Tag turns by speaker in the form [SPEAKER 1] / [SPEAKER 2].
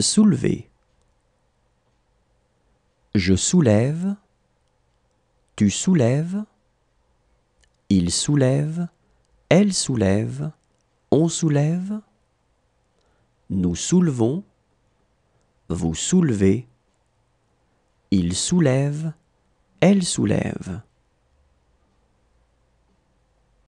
[SPEAKER 1] soulever. Je soulève, tu soulèves, il soulève, elle soulève, on soulève, nous soulevons, vous soulevez, il soulève, elle soulève.